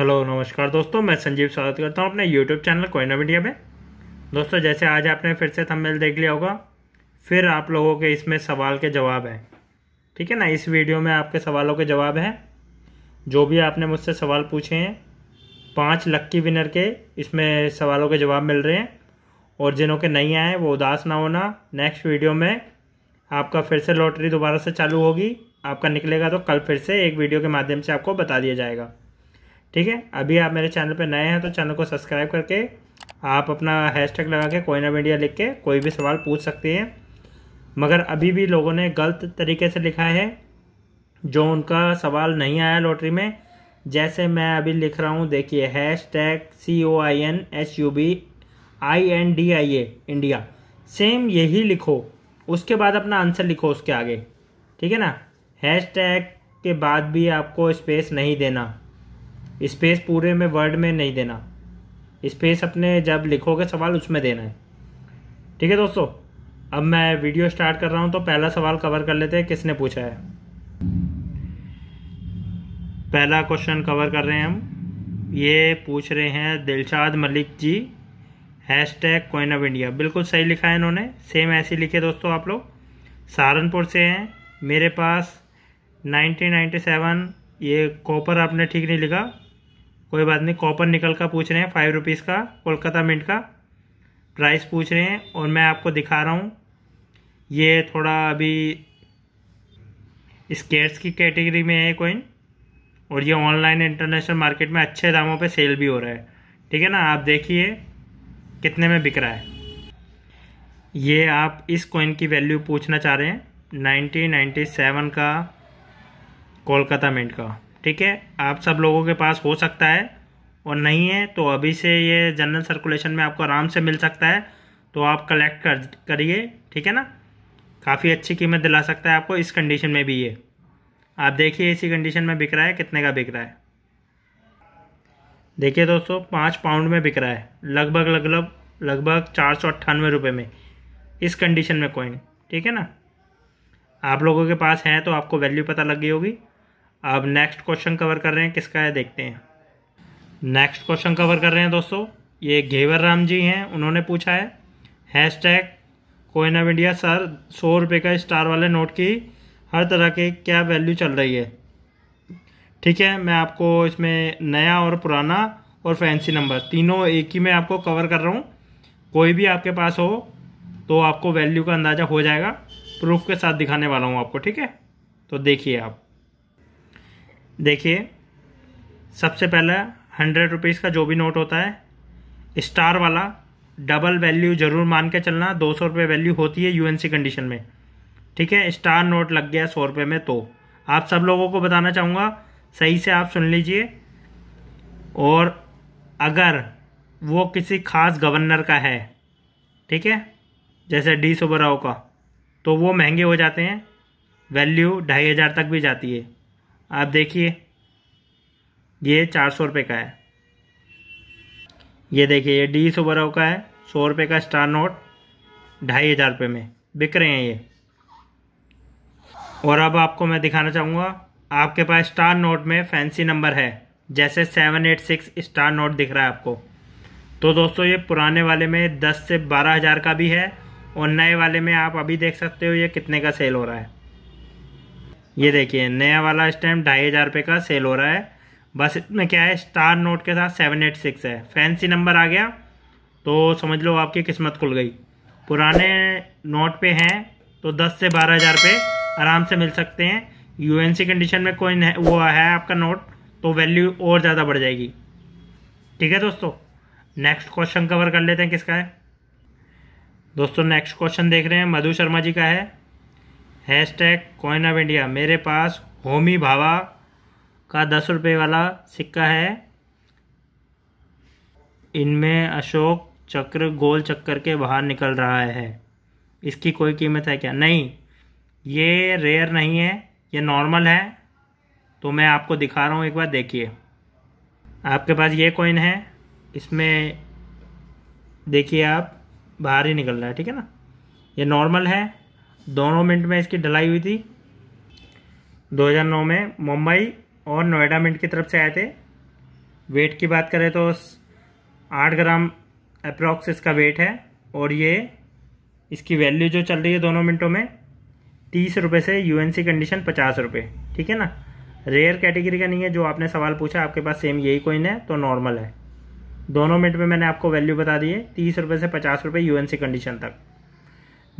Hello नमस्कार दोस्तों मैं संजीव स्वागत करता हूँ अपने यूट्यूब चैनल कोयना मीडिया में दोस्तों जैसे आज आपने फिर से थंबनेल देख लिया होगा फिर आप लोगों के इसमें सवाल के जवाब हैं ठीक है ना इस वीडियो में आपके सवालों के जवाब हैं जो भी आपने मुझसे सवाल पूछे हैं पाँच लक्की विनर के इसमें सवालों के जवाब मिल रहे हैं और जिन्हों के नहीं आए वो उदास ना होना नेक्स्ट वीडियो में आपका फिर से लॉटरी दोबारा से चालू होगी आपका निकलेगा तो कल फिर से एक वीडियो के माध्यम से आपको बता दिया जाएगा ठीक है अभी आप मेरे चैनल पर नए हैं तो चैनल को सब्सक्राइब करके आप अपना हैशटैग लगा के कोइन ऑफ इंडिया लिख के कोई भी सवाल पूछ सकते हैं मगर अभी भी लोगों ने गलत तरीके से लिखा है जो उनका सवाल नहीं आया लॉटरी में जैसे मैं अभी लिख रहा हूँ देखिए hashtag C O I N H U B I N D I A India same यही लिखो उसके बाद अपना आंसर लिखो उसके आगे ठीक है ना हैश टैग के बाद भी आपको स्पेस नहीं देना स्पेस पूरे में वर्ड में नहीं देना स्पेस अपने जब लिखोगे सवाल उसमें देना है ठीक है दोस्तों अब मैं वीडियो स्टार्ट कर रहा हूँ तो पहला सवाल कवर कर लेते हैं किसने पूछा है पहला क्वेश्चन कवर कर रहे हैं हम ये पूछ रहे हैं Dilshad Malik ji hashtag coin of India बिल्कुल सही लिखा है इन्होंने सेम ऐसे लिखे दोस्तों आप लोग सहारनपुर से हैं मेरे पास 1997 ये कॉपर आपने ठीक नहीं लिखा कोई बात नहीं कॉपर निकल का पूछ रहे हैं फाइव रुपीज़ का कोलकाता मिंट का प्राइस पूछ रहे हैं और मैं आपको दिखा रहा हूँ ये थोड़ा अभी स्केट्स की कैटेगरी में है कोइन और ये ऑनलाइन इंटरनेशनल मार्केट में अच्छे दामों पे सेल भी हो रहा है ठीक है ना आप देखिए कितने में बिक रहा है ये आप इस कोइन की वैल्यू पूछना चाह रहे हैं नाइनटीन का कोलकाता मिंट का ठीक है आप सब लोगों के पास हो सकता है और नहीं है तो अभी से ये जनरल सर्कुलेशन में आपको आराम से मिल सकता है तो आप कलेक्ट कर करिए ठीक है ना काफ़ी अच्छी कीमत दिला सकता है आपको इस कंडीशन में भी ये आप देखिए इसी कंडीशन में बिक रहा है कितने का बिक रहा है देखिए दोस्तों पाँच पाउंड में बिक रहा है लगभग लगभग लगभग चार सौ अट्ठानवे रुपये में इस कंडीशन में कॉइन ठीक है ना आप लोगों के पास है तो आपको वैल्यू पता लग गई होगी अब नेक्स्ट क्वेश्चन कवर कर रहे हैं किसका है देखते हैं नेक्स्ट क्वेश्चन कवर कर रहे हैं दोस्तों ये घेवर राम जी हैं उन्होंने पूछा है hashtag coin of India sir सौ रुपये का स्टार वाले नोट की हर तरह के क्या वैल्यू चल रही है ठीक है मैं आपको इसमें नया और पुराना और फैंसी नंबर तीनों एक ही में आपको कवर कर रहा हूँ कोई भी आपके पास हो तो आपको वैल्यू का अंदाज़ा हो जाएगा प्रूफ के साथ दिखाने वाला हूँ आपको ठीक है तो देखिए आप देखिए सबसे पहले हंड्रेड रुपीज़ का जो भी नोट होता है स्टार वाला डबल वैल्यू ज़रूर मान के चलना दो सौ रुपये वैल्यू होती है यूएनसी कंडीशन में ठीक है स्टार नोट लग गया सौ रुपये में तो आप सब लोगों को बताना चाहूँगा सही से आप सुन लीजिए और अगर वो किसी खास गवर्नर का है ठीक है जैसे डी सुबराव का तो वो महंगे हो जाते हैं वैल्यू ढाई हज़ार तक भी जाती है आप देखिए ये चार सौ रुपये का है ये देखिए ये डी सौ का है सौ रुपये का स्टार नोट ढाई हज़ार रुपये में बिक रहे हैं ये और अब आपको मैं दिखाना चाहूँगा आपके पास स्टार नोट में फैंसी नंबर है जैसे seven eight six star note दिख रहा है आपको तो दोस्तों ये पुराने वाले में दस से बारह हज़ार का भी है और नए वाले में आप अभी देख सकते हो ये कितने का सेल हो रहा है ये देखिए नया वाला इस टाइम ढाई हज़ार रुपये का सेल हो रहा है बस इसमें क्या है स्टार नोट के साथ सेवन एट सिक्स है फैंसी नंबर आ गया तो समझ लो आपकी किस्मत खुल गई पुराने नोट पे हैं तो दस से बारह हज़ार रुपये आराम से मिल सकते हैं यूएनसी कंडीशन में कोई वो है आपका नोट तो वैल्यू और ज़्यादा बढ़ जाएगी ठीक है दोस्तों नेक्स्ट क्वेश्चन कवर कर लेते हैं किसका है दोस्तों नेक्स्ट क्वेश्चन देख रहे हैं मधु शर्मा जी का है hashtag coin of India मेरे पास होमी भावा का दस रुपये वाला सिक्का है इनमें अशोक चक्र गोल चक्कर के बाहर निकल रहा है इसकी कोई कीमत है क्या नहीं ये रेयर नहीं है ये नॉर्मल है तो मैं आपको दिखा रहा हूँ एक बार देखिए आपके पास ये कॉइन है इसमें देखिए आप बाहर ही निकल रहा है ठीक है ना ये नॉर्मल है दोनों मिनट में इसकी ढलाई हुई थी 2009 में मुंबई और नोएडा मिनट की तरफ से आए थे वेट की बात करें तो आठ ग्राम अप्रॉक्स इसका वेट है और ये इसकी वैल्यू जो चल रही है दोनों मिनटों में तीस रुपये से यूएनसी कंडीशन पचास रुपये ठीक है ना रेयर कैटेगरी का नहीं है जो आपने सवाल पूछा आपके पास सेम यही कोइन है तो नॉर्मल है दोनों मिनट में मैंने आपको वैल्यू बता दी है तीस रुपये से पचास रुपये यू कंडीशन तक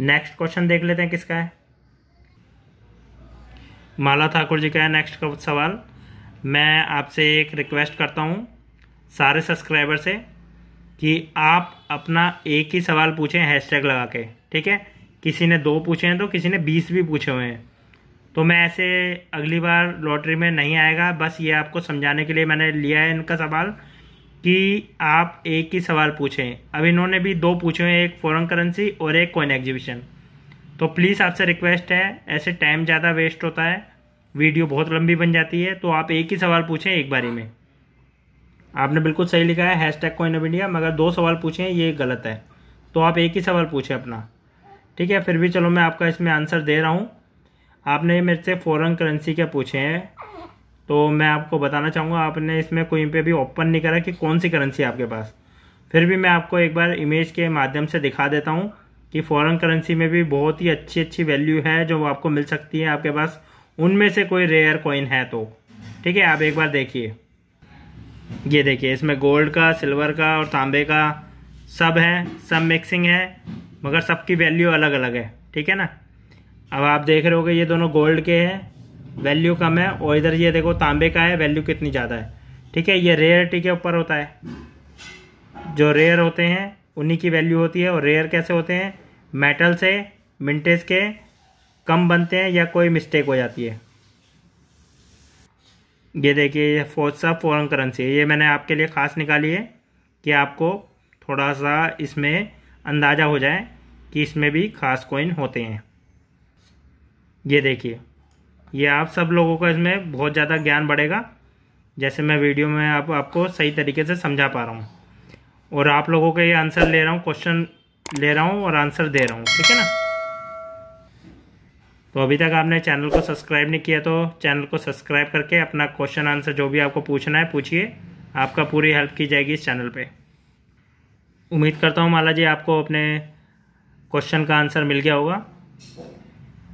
नेक्स्ट क्वेश्चन देख लेते हैं किसका है माला ठाकुर जी का है नेक्स्ट का सवाल मैं आपसे एक रिक्वेस्ट करता हूँ सारे सब्सक्राइबर से कि आप अपना एक ही सवाल पूछें हैशटैग लगा के ठीक है किसी ने दो पूछे हैं तो किसी ने बीस भी पूछे हुए हैं तो मैं ऐसे अगली बार लॉटरी में नहीं आएगा बस ये आपको समझाने के लिए मैंने लिया है इनका सवाल कि आप एक ही सवाल पूछें अब इन्होंने भी दो पूछे हैं एक फॉरेन करेंसी और एक कॉइन एग्जीबिशन तो प्लीज़ आपसे रिक्वेस्ट है ऐसे टाइम ज़्यादा वेस्ट होता है वीडियो बहुत लंबी बन जाती है तो आप एक ही सवाल पूछें एक बारी में आपने बिल्कुल सही लिखा है hashtag coin of India मगर दो सवाल पूछें ये गलत है तो आप एक ही सवाल पूछें अपना ठीक है फिर भी चलो मैं आपका इसमें आंसर दे रहा हूँ आपने मेरे से फॉरन करेंसी के पूछे हैं तो मैं आपको बताना चाहूँगा आपने इसमें कोई पे भी ओपन नहीं करा कि कौन सी करेंसी आपके पास फिर भी मैं आपको एक बार इमेज के माध्यम से दिखा देता हूँ कि फॉरेन करेंसी में भी बहुत ही अच्छी अच्छी वैल्यू है जो आपको मिल सकती है आपके पास उनमें से कोई रेयर कॉइन है तो ठीक है आप एक बार देखिए ये देखिए इसमें गोल्ड का सिल्वर का और तांबे का सब है सब मिक्सिंग है मगर सबकी वैल्यू अलग अलग है ठीक है ना अब आप देख रहे हो ये दोनों गोल्ड के हैं वैल्यू कम है और इधर ये देखो तांबे का है वैल्यू कितनी ज़्यादा है ठीक है ये रेयरिटी के ऊपर होता है जो रेयर होते हैं उन्हीं की वैल्यू होती है और रेयर कैसे होते हैं मेटल से मिनटेज के कम बनते हैं या कोई मिस्टेक हो जाती है ये देखिए ये सा फॉरन करेंसी है ये मैंने आपके लिए ख़ास निकाली है कि आपको थोड़ा सा इसमें अंदाज़ा हो जाए कि इसमें भी ख़ास कोइन होते हैं ये देखिए ये आप सब लोगों को इसमें बहुत ज़्यादा ज्ञान बढ़ेगा जैसे मैं वीडियो में आप आपको सही तरीके से समझा पा रहा हूँ और आप लोगों का ये आंसर ले रहा हूँ क्वेश्चन ले रहा हूँ और आंसर दे रहा हूँ ठीक है ना तो अभी तक आपने चैनल को सब्सक्राइब नहीं किया तो चैनल को सब्सक्राइब करके अपना क्वेश्चन आंसर जो भी आपको पूछना है पूछिए आपका पूरी हेल्प की जाएगी इस चैनल पे उम्मीद करता हूँ माला जी आपको अपने क्वेश्चन का आंसर मिल गया होगा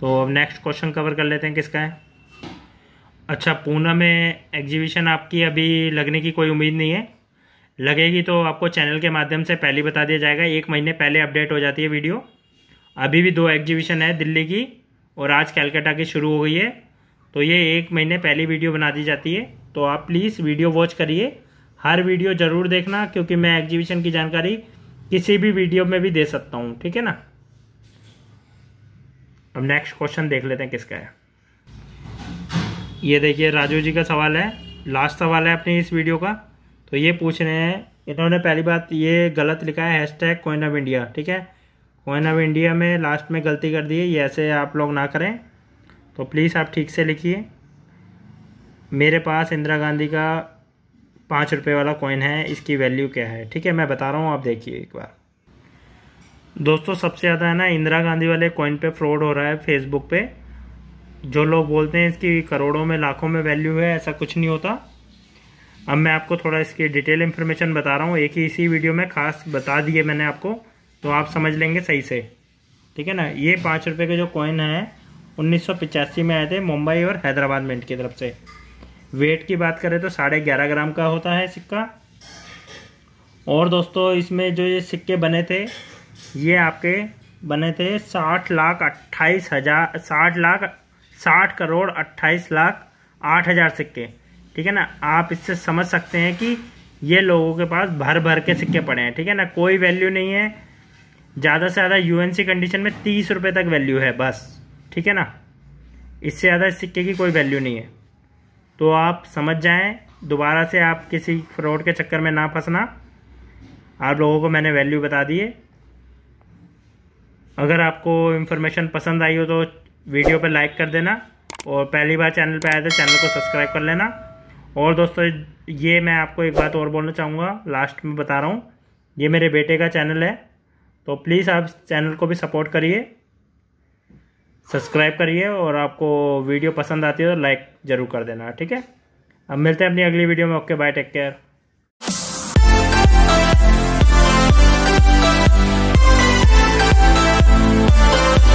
तो अब नेक्स्ट क्वेश्चन कवर कर लेते हैं किसका है अच्छा पूना में एग्जीबिशन आपकी अभी लगने की कोई उम्मीद नहीं है लगेगी तो आपको चैनल के माध्यम से पहले बता दिया जाएगा एक महीने पहले अपडेट हो जाती है वीडियो अभी भी दो एग्जीबिशन है दिल्ली की और आज कैलकाटा की शुरू हो गई है तो ये एक महीने पहली वीडियो बना दी जाती है तो आप प्लीज़ वीडियो वॉच करिए हर वीडियो ज़रूर देखना क्योंकि मैं एग्जीबिशन की जानकारी किसी भी वीडियो में भी दे सकता हूँ ठीक है ना अब नेक्स्ट क्वेश्चन देख लेते हैं किसका है ये देखिए राजू जी का सवाल है लास्ट सवाल है अपनी इस वीडियो का तो ये पूछ रहे हैं इन्होंने पहली बात ये गलत लिखा है hashtag coin of India ठीक है कोइन ऑफ इंडिया में लास्ट में गलती कर दी है ये ऐसे आप लोग ना करें तो प्लीज़ आप ठीक से लिखिए मेरे पास इंदिरा गांधी का पाँच रुपये वाला कॉइन है इसकी वैल्यू क्या है ठीक है मैं बता रहा हूँ आप देखिए एक बार दोस्तों सबसे ज़्यादा है ना इंदिरा गांधी वाले कॉइन पे फ्रॉड हो रहा है फेसबुक पे जो लोग बोलते हैं इसकी करोड़ों में लाखों में वैल्यू है ऐसा कुछ नहीं होता अब मैं आपको थोड़ा इसकी डिटेल इन्फॉर्मेशन बता रहा हूँ एक ही इसी वीडियो में खास बता दिए मैंने आपको तो आप समझ लेंगे सही से ठीक है ना ये पाँच रुपये के जो कॉइन है उन्नीस में आए थे मुंबई और हैदराबाद मेंट की तरफ से वेट की बात करें तो साढ़े ग्यारह ग्राम का होता है सिक्का और दोस्तों इसमें जो ये सिक्के बने थे ये आपके बने थे साठ लाख अट्ठाईस हज़ार साठ लाख साठ करोड़ अट्ठाईस लाख आठ हज़ार सिक्के ठीक है ना आप इससे समझ सकते हैं कि ये लोगों के पास भर भर के सिक्के पड़े हैं ठीक है ना कोई वैल्यू नहीं है ज़्यादा से ज़्यादा यूएनसी कंडीशन में तीस रुपये तक वैल्यू है बस ठीक है ना इससे ज़्यादा इस सिक्के की कोई वैल्यू नहीं है तो आप समझ जाएं दोबारा से आप किसी फ्रॉड के चक्कर में ना फंसना आप लोगों को मैंने वैल्यू बता दिए अगर आपको इन्फॉर्मेशन पसंद आई हो तो वीडियो पर लाइक कर देना और पहली बार चैनल पर आए तो चैनल को सब्सक्राइब कर लेना और दोस्तों ये मैं आपको एक बात और बोलना चाहूँगा लास्ट में बता रहा हूँ ये मेरे बेटे का चैनल है तो प्लीज़ आप चैनल को भी सपोर्ट करिए सब्सक्राइब करिए और आपको वीडियो पसंद आती है तो लाइक ज़रूर कर देना ठीक है अब मिलते हैं अपनी अगली वीडियो में okay bye take care Thank you.